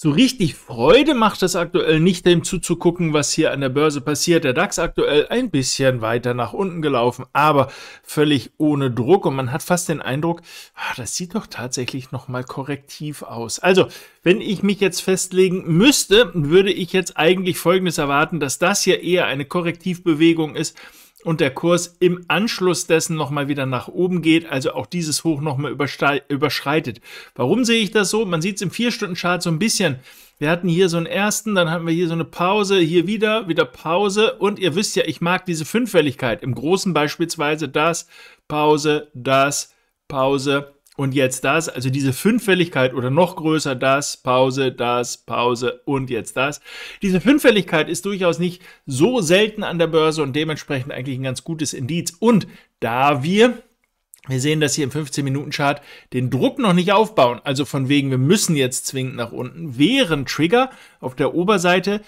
so richtig Freude macht es aktuell nicht, dem zuzugucken, was hier an der Börse passiert. Der DAX aktuell ein bisschen weiter nach unten gelaufen, aber völlig ohne Druck und man hat fast den Eindruck, ah, das sieht doch tatsächlich nochmal korrektiv aus. Also, wenn ich mich jetzt festlegen müsste, würde ich jetzt eigentlich Folgendes erwarten, dass das hier eher eine Korrektivbewegung ist, und der Kurs im Anschluss dessen nochmal wieder nach oben geht, also auch dieses Hoch nochmal überschreitet. Warum sehe ich das so? Man sieht es im 4-Stunden-Chart so ein bisschen. Wir hatten hier so einen ersten, dann hatten wir hier so eine Pause, hier wieder, wieder Pause. Und ihr wisst ja, ich mag diese Fünffälligkeit. Im Großen beispielsweise das, Pause, das, Pause, und jetzt das, also diese Fünffälligkeit oder noch größer das, Pause, das, Pause und jetzt das. Diese Fünffälligkeit ist durchaus nicht so selten an der Börse und dementsprechend eigentlich ein ganz gutes Indiz. Und da wir wir sehen das hier im 15-Minuten-Chart, den Druck noch nicht aufbauen, also von wegen, wir müssen jetzt zwingend nach unten, Wären Trigger auf der Oberseite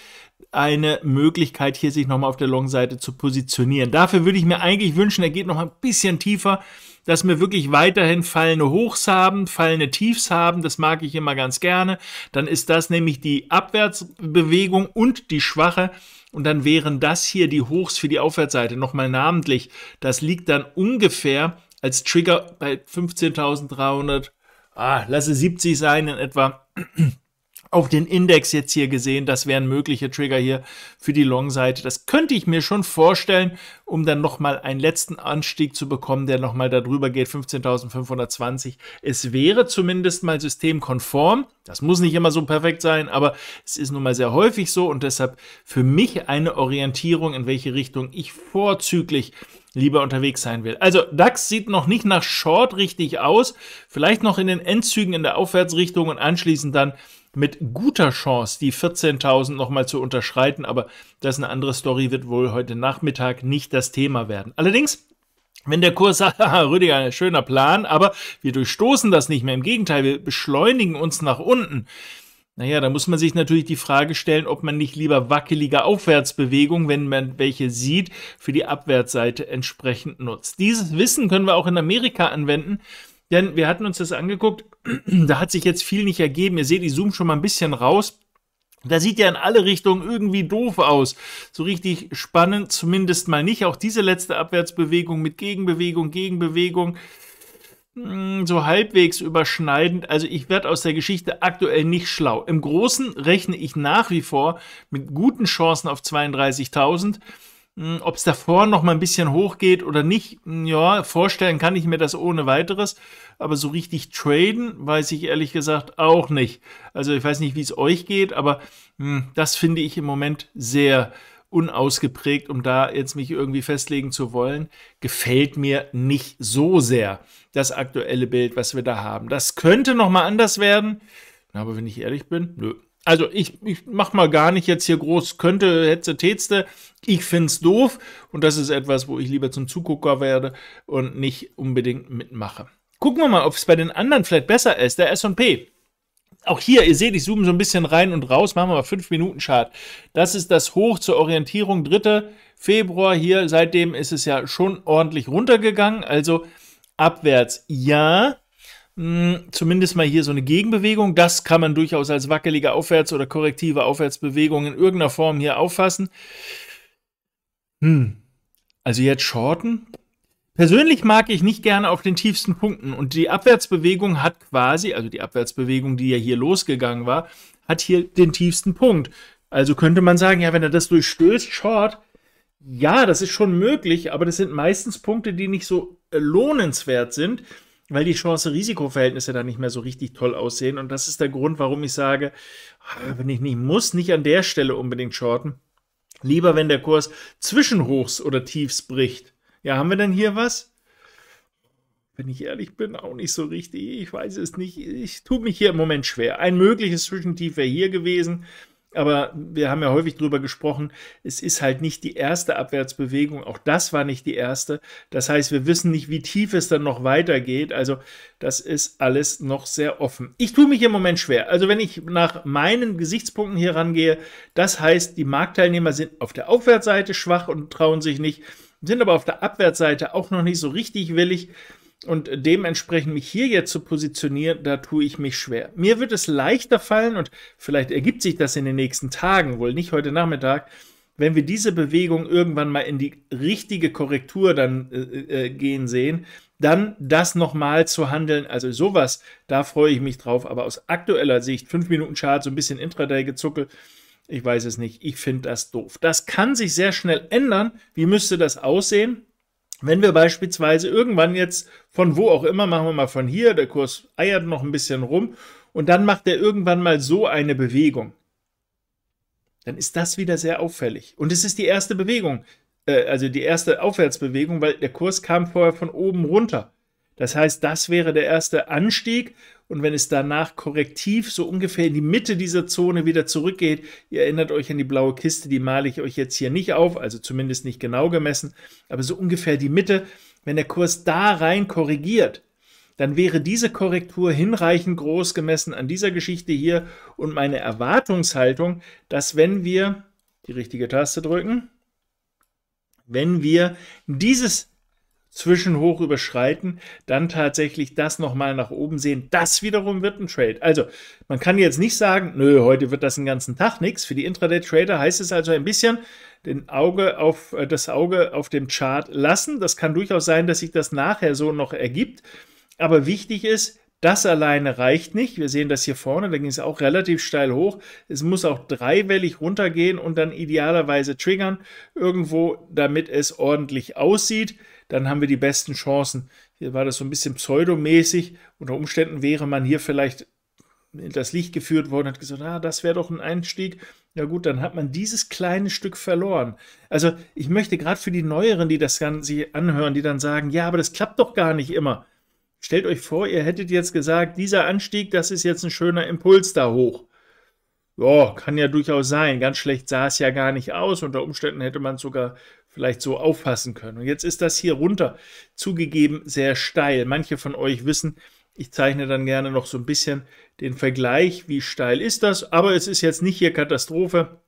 eine Möglichkeit hier sich nochmal auf der Long-Seite zu positionieren. Dafür würde ich mir eigentlich wünschen, er geht noch ein bisschen tiefer, dass wir wirklich weiterhin fallende Hochs haben, fallende Tiefs haben, das mag ich immer ganz gerne. Dann ist das nämlich die Abwärtsbewegung und die schwache und dann wären das hier die Hochs für die Aufwärtsseite, nochmal namentlich. Das liegt dann ungefähr als Trigger bei 15.300, ah, lasse 70 sein in etwa. Auf den Index jetzt hier gesehen, das wären mögliche Trigger hier für die Long-Seite. Das könnte ich mir schon vorstellen, um dann nochmal einen letzten Anstieg zu bekommen, der nochmal darüber geht, 15.520. Es wäre zumindest mal systemkonform. Das muss nicht immer so perfekt sein, aber es ist nun mal sehr häufig so und deshalb für mich eine Orientierung, in welche Richtung ich vorzüglich lieber unterwegs sein will. Also DAX sieht noch nicht nach Short richtig aus, vielleicht noch in den Endzügen in der Aufwärtsrichtung und anschließend dann mit guter Chance die 14.000 nochmal zu unterschreiten, aber das ist eine andere Story, wird wohl heute Nachmittag nicht das Thema werden. Allerdings wenn der Kurs sagt, haha, Rüdiger, schöner Plan, aber wir durchstoßen das nicht mehr. Im Gegenteil, wir beschleunigen uns nach unten. Naja, da muss man sich natürlich die Frage stellen, ob man nicht lieber wackelige Aufwärtsbewegungen, wenn man welche sieht, für die Abwärtsseite entsprechend nutzt. Dieses Wissen können wir auch in Amerika anwenden, denn wir hatten uns das angeguckt, da hat sich jetzt viel nicht ergeben. Ihr seht, ich zoome schon mal ein bisschen raus. Da sieht ja in alle Richtungen irgendwie doof aus. So richtig spannend zumindest mal nicht. Auch diese letzte Abwärtsbewegung mit Gegenbewegung, Gegenbewegung. Mm, so halbwegs überschneidend. Also ich werde aus der Geschichte aktuell nicht schlau. Im Großen rechne ich nach wie vor mit guten Chancen auf 32.000. Ob es davor noch mal ein bisschen hochgeht oder nicht, mm, ja, vorstellen kann ich mir das ohne weiteres. Aber so richtig traden weiß ich ehrlich gesagt auch nicht. Also ich weiß nicht, wie es euch geht, aber mh, mm, das finde ich im Moment sehr unausgeprägt, um da jetzt mich irgendwie festlegen zu wollen, gefällt mir nicht so sehr das aktuelle Bild, was wir da haben. Das könnte noch mal anders werden, aber wenn ich ehrlich bin, nö. Also ich, ich mach mal gar nicht jetzt hier groß, könnte, hetze, tätste. Ich find's doof und das ist etwas, wo ich lieber zum Zugucker werde und nicht unbedingt mitmache. Gucken wir mal, ob es bei den anderen vielleicht besser ist. Der S&P auch hier, ihr seht, ich zoome so ein bisschen rein und raus, machen wir mal 5-Minuten-Chart. Das ist das Hoch zur Orientierung, 3. Februar hier. Seitdem ist es ja schon ordentlich runtergegangen, also abwärts ja. Mh, hm, zumindest mal hier so eine Gegenbewegung. Das kann man durchaus als wackelige Aufwärts- oder korrektive Aufwärtsbewegung in irgendeiner Form hier auffassen. Hm. Also jetzt shorten? Persönlich mag ich nicht gerne auf den tiefsten Punkten und die Abwärtsbewegung hat quasi, also die Abwärtsbewegung, die ja hier losgegangen war, hat hier den tiefsten Punkt. Also könnte man sagen, ja, wenn er das durchstößt, Short, ja, das ist schon möglich, aber das sind meistens Punkte, die nicht so lohnenswert sind, weil die Chance-Risiko-Verhältnisse da nicht mehr so richtig toll aussehen. Und das ist der Grund, warum ich sage, ah, wenn ich nicht muss, nicht an der Stelle unbedingt shorten. Lieber, wenn der Kurs zwischen Hochs oder Tiefs bricht. Ja, haben wir denn hier was? Wenn ich ehrlich bin, auch nicht so richtig. Ich weiß es nicht. Ich tue mich hier im Moment schwer. Ein mögliches Zwischentief wäre hier gewesen. Aber wir haben ja häufig darüber gesprochen, es ist halt nicht die erste Abwärtsbewegung, auch das war nicht die erste. Das heißt, wir wissen nicht, wie tief es dann noch weitergeht. Also das ist alles noch sehr offen. Ich tue mich im Moment schwer. Also wenn ich nach meinen Gesichtspunkten hier rangehe, das heißt, die Marktteilnehmer sind auf der Aufwärtsseite schwach und trauen sich nicht sind aber auf der Abwärtsseite auch noch nicht so richtig willig. Und dementsprechend mich hier jetzt zu positionieren, da tue ich mich schwer. Mir wird es leichter fallen und vielleicht ergibt sich das in den nächsten Tagen, wohl nicht heute Nachmittag, wenn wir diese Bewegung irgendwann mal in die richtige Korrektur dann äh, äh, äh gehen sehen, dann das nochmal zu handeln. Also sowas, da freue ich mich drauf. Aber aus aktueller Sicht, 5 Minuten Chart, so ein bisschen Intraday gezuckelt, ich weiß es nicht. Ich finde das doof. Das kann sich sehr schnell ändern. Wie müsste das aussehen? Wenn wir beispielsweise irgendwann jetzt von wo auch immer, machen wir mal von hier, der Kurs eiert noch ein bisschen rum und dann macht er irgendwann mal so eine Bewegung, dann ist das wieder sehr auffällig. Und es ist die erste Bewegung, äh, also die erste Aufwärtsbewegung, weil der Kurs kam vorher von oben runter. Das heißt, das wäre der erste Anstieg. Und wenn es danach korrektiv so ungefähr in die Mitte dieser Zone wieder zurückgeht, ihr erinnert euch an die blaue Kiste, die male ich euch jetzt hier nicht auf, also zumindest nicht genau gemessen, aber so ungefähr die Mitte, wenn der Kurs da rein korrigiert, dann wäre diese Korrektur hinreichend groß gemessen an dieser Geschichte hier und meine Erwartungshaltung, dass wenn wir die richtige Taste drücken, wenn wir dieses zwischenhoch überschreiten, dann tatsächlich das nochmal nach oben sehen. Das wiederum wird ein Trade. Also, man kann jetzt nicht sagen, nö, heute wird das den ganzen Tag nichts. Für die Intraday-Trader heißt es also ein bisschen, den Auge auf, äh, das Auge auf dem Chart lassen. Das kann durchaus sein, dass sich das nachher so noch ergibt. Aber wichtig ist, das alleine reicht nicht. Wir sehen das hier vorne, da ging es auch relativ steil hoch. Es muss auch dreiwellig runtergehen und dann idealerweise triggern irgendwo, damit es ordentlich aussieht dann haben wir die besten Chancen. Hier war das so ein bisschen pseudomäßig. Unter Umständen wäre man hier vielleicht in das Licht geführt worden und hat gesagt, ah, das wäre doch ein Einstieg. Ja gut, dann hat man dieses kleine Stück verloren. Also ich möchte gerade für die Neueren, die das Ganze anhören, die dann sagen, ja, aber das klappt doch gar nicht immer. Stellt euch vor, ihr hättet jetzt gesagt, dieser Anstieg, das ist jetzt ein schöner Impuls da hoch. Ja, kann ja durchaus sein. Ganz schlecht sah es ja gar nicht aus. Unter Umständen hätte man es sogar vielleicht so auffassen können. Und jetzt ist das hier runter, zugegeben, sehr steil. Manche von euch wissen, ich zeichne dann gerne noch so ein bisschen den Vergleich, wie steil ist das. Aber es ist jetzt nicht hier Katastrophe.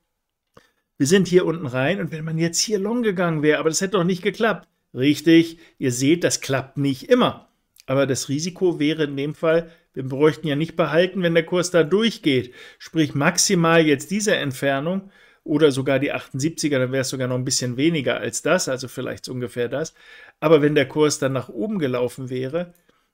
Wir sind hier unten rein und wenn man jetzt hier long gegangen wäre, aber das hätte doch nicht geklappt. Richtig, ihr seht, das klappt nicht immer. Aber das Risiko wäre in dem Fall wir bräuchten ja nicht behalten, wenn der Kurs da durchgeht. Sprich maximal jetzt diese Entfernung oder sogar die 78er, dann wäre es sogar noch ein bisschen weniger als das, also vielleicht so ungefähr das. Aber wenn der Kurs dann nach oben gelaufen wäre,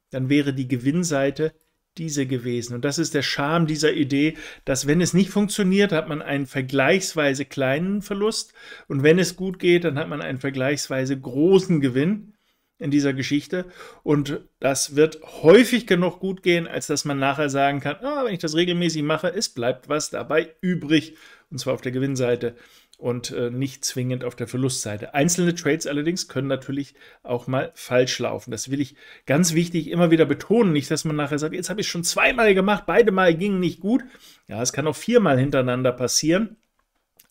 dann wäre die Gewinnseite diese gewesen. Und das ist der Charme dieser Idee, dass wenn es nicht funktioniert, hat man einen vergleichsweise kleinen Verlust und wenn es gut geht, dann hat man einen vergleichsweise großen Gewinn in dieser Geschichte. Und das wird häufig genug gut gehen, als dass man nachher sagen kann, ah, wenn ich das regelmäßig mache, es bleibt was dabei übrig. Und zwar auf der Gewinnseite und äh, nicht zwingend auf der Verlustseite. Einzelne Trades allerdings können natürlich auch mal falsch laufen. Das will ich ganz wichtig immer wieder betonen. Nicht, dass man nachher sagt, jetzt habe ich schon zweimal gemacht, beide Mal gingen nicht gut. Ja, es kann auch viermal hintereinander passieren.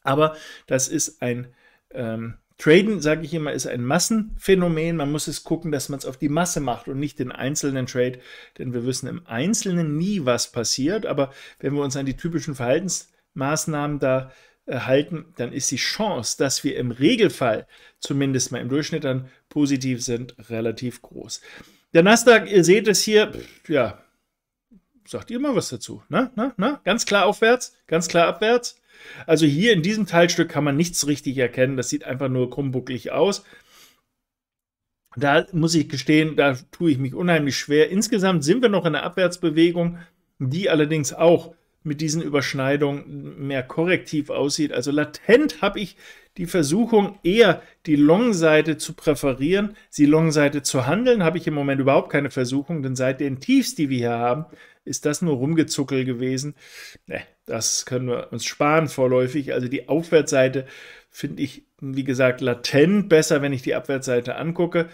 Aber das ist ein ähm, Traden, sage ich immer, ist ein Massenphänomen. Man muss es gucken, dass man es auf die Masse macht und nicht den einzelnen Trade, denn wir wissen im Einzelnen nie, was passiert. Aber wenn wir uns an die typischen Verhaltensmaßnahmen da äh, halten, dann ist die Chance, dass wir im Regelfall zumindest mal im Durchschnitt dann positiv sind, relativ groß. Der Nasdaq, ihr seht es hier, ja, sagt ihr mal was dazu. Na, ne, na, ne, na, ne? ganz klar aufwärts, ganz klar abwärts. Also hier in diesem Teilstück kann man nichts richtig erkennen. Das sieht einfach nur krummbucklig aus. Da muss ich gestehen, da tue ich mich unheimlich schwer. Insgesamt sind wir noch in der Abwärtsbewegung, die allerdings auch mit diesen Überschneidungen mehr korrektiv aussieht. Also latent habe ich die Versuchung, eher die Long-Seite zu präferieren, die Long-Seite zu handeln, habe ich im Moment überhaupt keine Versuchung, denn seit den Tiefs, die wir hier haben, ist das nur rumgezuckel gewesen. Ne, das können wir uns sparen vorläufig. Also die Aufwärtsseite finde ich, wie gesagt, latent besser, wenn ich die Abwärtsseite angucke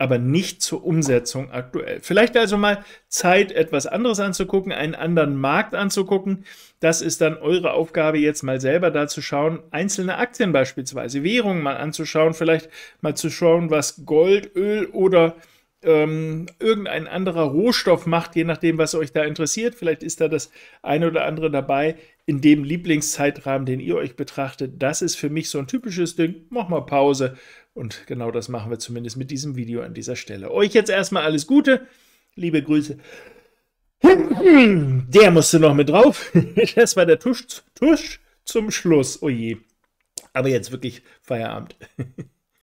aber nicht zur Umsetzung aktuell. Vielleicht also mal Zeit, etwas anderes anzugucken, einen anderen Markt anzugucken. Das ist dann eure Aufgabe, jetzt mal selber da zu schauen, einzelne Aktien beispielsweise, Währungen mal anzuschauen, vielleicht mal zu schauen, was Gold, Öl oder ähm, irgendein anderer Rohstoff macht, je nachdem, was euch da interessiert. Vielleicht ist da das eine oder andere dabei in dem Lieblingszeitrahmen, den ihr euch betrachtet. Das ist für mich so ein typisches Ding. Mach mal Pause, und genau das machen wir zumindest mit diesem Video an dieser Stelle. Euch jetzt erstmal alles Gute, liebe Grüße. Der musste noch mit drauf. Das war der Tusch, Tusch zum Schluss. Oje. Aber jetzt wirklich Feierabend.